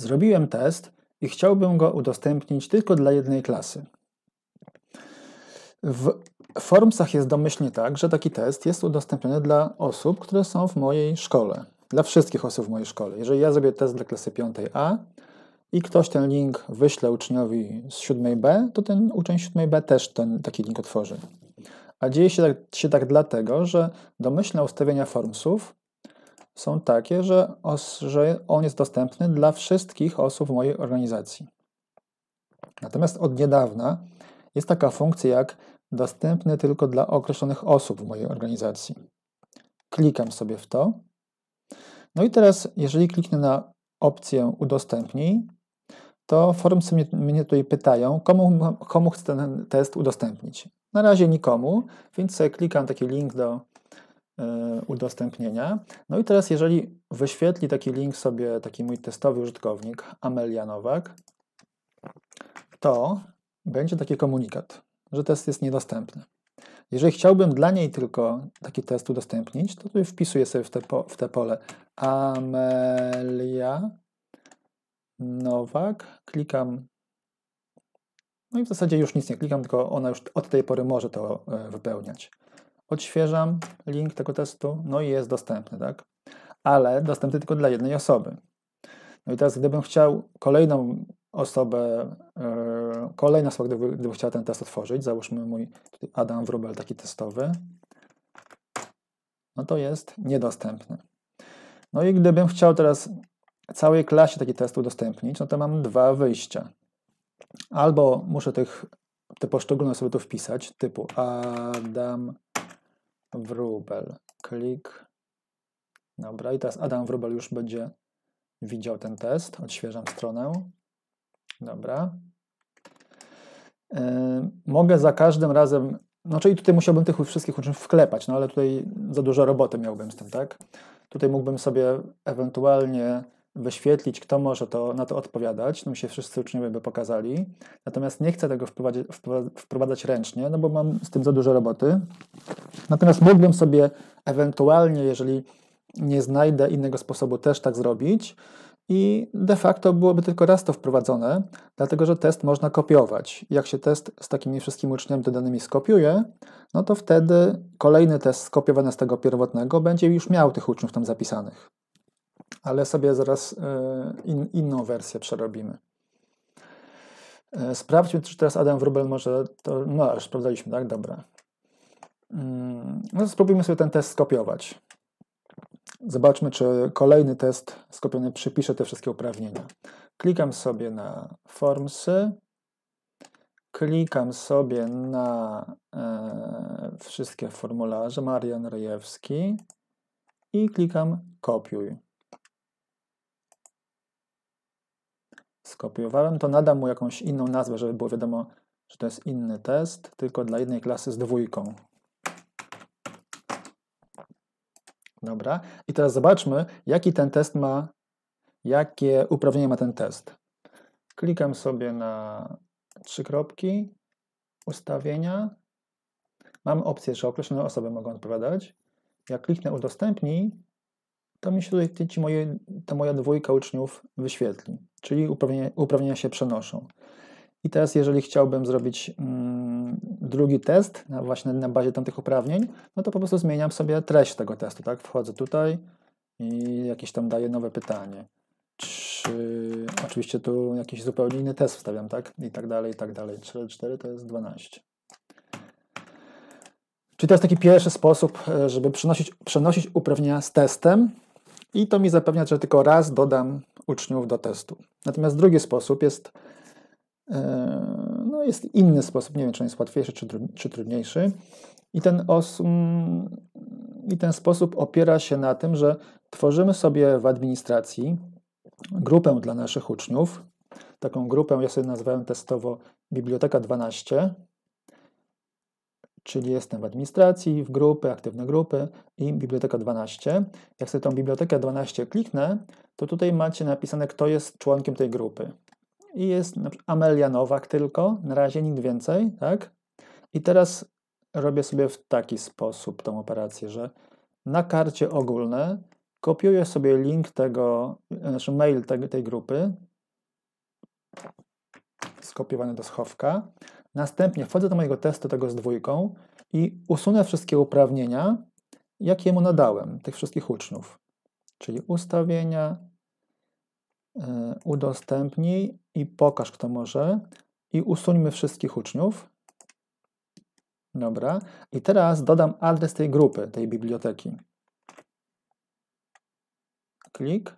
Zrobiłem test i chciałbym go udostępnić tylko dla jednej klasy. W Formsach jest domyślnie tak, że taki test jest udostępniony dla osób, które są w mojej szkole. Dla wszystkich osób w mojej szkole. Jeżeli ja zrobię test dla klasy 5A i ktoś ten link wyśle uczniowi z 7B, to ten uczeń 7B też ten, taki link otworzy. A dzieje się tak, się tak dlatego, że domyślne ustawienia Formsów są takie, że, os, że on jest dostępny dla wszystkich osób w mojej organizacji. Natomiast od niedawna jest taka funkcja jak dostępny tylko dla określonych osób w mojej organizacji. Klikam sobie w to. No i teraz, jeżeli kliknę na opcję udostępnij, to forum mnie, mnie tutaj pytają, komu, komu chcę ten test udostępnić. Na razie nikomu, więc klikam taki link do E, udostępnienia. No i teraz, jeżeli wyświetli taki link sobie taki mój testowy użytkownik, Amelia Nowak, to będzie taki komunikat, że test jest niedostępny. Jeżeli chciałbym dla niej tylko taki test udostępnić, to tutaj wpisuję sobie w te, po, w te pole Amelia Nowak, klikam no i w zasadzie już nic nie klikam, tylko ona już od tej pory może to e, wypełniać odświeżam link tego testu, no i jest dostępny, tak? Ale dostępny tylko dla jednej osoby. No i teraz, gdybym chciał kolejną osobę, yy, kolejna osoba, gdyby, gdyby ten test otworzyć, załóżmy mój Adam Wrubel, taki testowy, no to jest niedostępny. No i gdybym chciał teraz całej klasie taki test udostępnić, no to mam dwa wyjścia. Albo muszę tych, te poszczególne osoby tu wpisać, typu Adam Wróbel. Klik. Dobra, i teraz Adam Wróbel już będzie widział ten test. Odświeżam stronę. Dobra. Yy, mogę za każdym razem, znaczy czyli tutaj musiałbym tych wszystkich uczniów wklepać, no ale tutaj za dużo roboty miałbym z tym, tak? Tutaj mógłbym sobie ewentualnie wyświetlić, kto może to, na to odpowiadać, no mi się wszyscy uczniowie by pokazali. Natomiast nie chcę tego wprowadzać, wprowadzać ręcznie, no bo mam z tym za dużo roboty. Natomiast mógłbym sobie ewentualnie, jeżeli nie znajdę innego sposobu, też tak zrobić. I de facto byłoby tylko raz to wprowadzone, dlatego że test można kopiować. Jak się test z takimi wszystkimi uczniami dodanymi skopiuje, no to wtedy kolejny test skopiowany z tego pierwotnego będzie już miał tych uczniów tam zapisanych ale sobie zaraz e, in, inną wersję przerobimy. E, sprawdźmy, czy teraz Adam Wrubel może to. No, już sprawdzaliśmy, tak? Dobra. Mm, no spróbujmy sobie ten test skopiować. Zobaczmy, czy kolejny test skopiony przypisze te wszystkie uprawnienia. Klikam sobie na Formsy. Klikam sobie na e, wszystkie formularze Marian Rejewski i klikam Kopiuj. skopiowałem, to nadam mu jakąś inną nazwę, żeby było wiadomo, że to jest inny test, tylko dla jednej klasy z dwójką. Dobra, i teraz zobaczmy, jaki ten test ma, jakie uprawnienia ma ten test. Klikam sobie na trzy kropki, ustawienia. Mam opcję, że określone osoby mogą odpowiadać. Jak kliknę udostępnij, to mi się tutaj ci moje, ta moja dwójka uczniów wyświetli czyli uprawnienia, uprawnienia się przenoszą. I teraz, jeżeli chciałbym zrobić mm, drugi test na, właśnie na bazie tamtych uprawnień, no to po prostu zmieniam sobie treść tego testu, tak? Wchodzę tutaj i jakieś tam daję nowe pytanie. Czy oczywiście tu jakiś zupełnie inny test wstawiam, tak? I tak dalej, i tak dalej. 3, 4 to jest 12. Czyli to jest taki pierwszy sposób, e, żeby przenosić, przenosić uprawnienia z testem i to mi zapewnia, że tylko raz dodam uczniów do testu. Natomiast drugi sposób jest, e, no jest inny sposób, nie wiem czy on jest łatwiejszy czy, czy trudniejszy. I ten, os, mm, I ten sposób opiera się na tym, że tworzymy sobie w administracji grupę dla naszych uczniów. Taką grupę ja sobie nazwałem testowo Biblioteka 12 czyli jestem w administracji, w grupy, aktywne grupy i biblioteka 12. Jak sobie tą bibliotekę 12 kliknę, to tutaj macie napisane, kto jest członkiem tej grupy. I jest na przykład Amelia Nowak tylko, na razie nikt więcej, tak? I teraz robię sobie w taki sposób tą operację, że na karcie ogólne kopiuję sobie link tego, e, znaczy mail tej, tej grupy, skopiowany do schowka, Następnie wchodzę do mojego testu tego z dwójką i usunę wszystkie uprawnienia, jakie mu nadałem, tych wszystkich uczniów. Czyli ustawienia, yy, udostępnij i pokaż, kto może. I usuńmy wszystkich uczniów. Dobra. I teraz dodam adres tej grupy, tej biblioteki. Klik,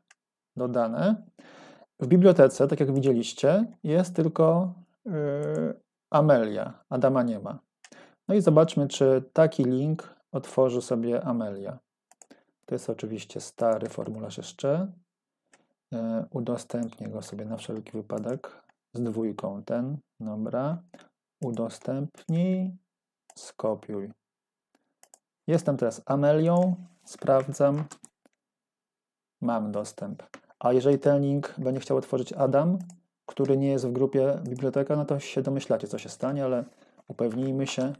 dodane. W bibliotece, tak jak widzieliście, jest tylko yy, Amelia. Adama nie ma. No i zobaczmy, czy taki link otworzy sobie Amelia. To jest oczywiście stary formularz jeszcze. Udostępnię go sobie na wszelki wypadek z dwójką ten. Dobra. Udostępnij. Skopiuj. Jestem teraz Amelią. Sprawdzam. Mam dostęp. A jeżeli ten link będzie chciał otworzyć Adam, który nie jest w grupie biblioteka, no to się domyślacie, co się stanie, ale upewnijmy się,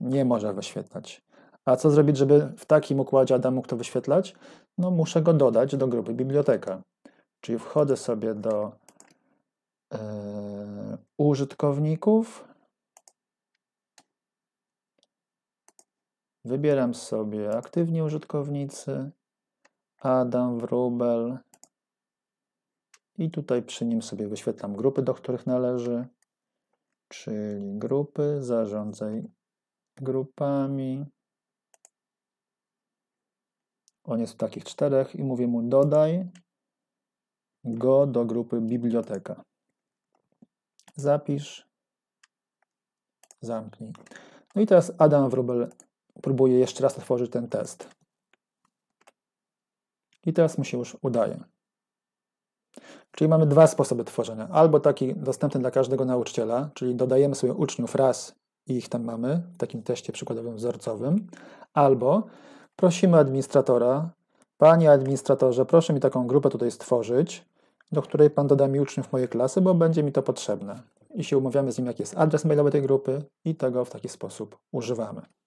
nie może wyświetlać. A co zrobić, żeby w takim układzie Adam mógł to wyświetlać? No muszę go dodać do grupy biblioteka. Czyli wchodzę sobie do yy, użytkowników, wybieram sobie aktywni użytkownicy, Adam Wrubel, i tutaj przy nim sobie wyświetlam grupy, do których należy, czyli grupy, zarządzaj grupami. On jest w takich czterech i mówię mu dodaj go do grupy biblioteka. Zapisz, zamknij. No i teraz Adam Wrubel próbuje jeszcze raz otworzyć ten test. I teraz mu się już udaje. Czyli mamy dwa sposoby tworzenia. Albo taki dostępny dla każdego nauczyciela, czyli dodajemy sobie uczniów raz i ich tam mamy w takim teście przykładowym wzorcowym, albo prosimy administratora, panie administratorze, proszę mi taką grupę tutaj stworzyć, do której pan doda mi uczniów mojej klasy, bo będzie mi to potrzebne. I się umawiamy z nim, jaki jest adres mailowy tej grupy i tego w taki sposób używamy.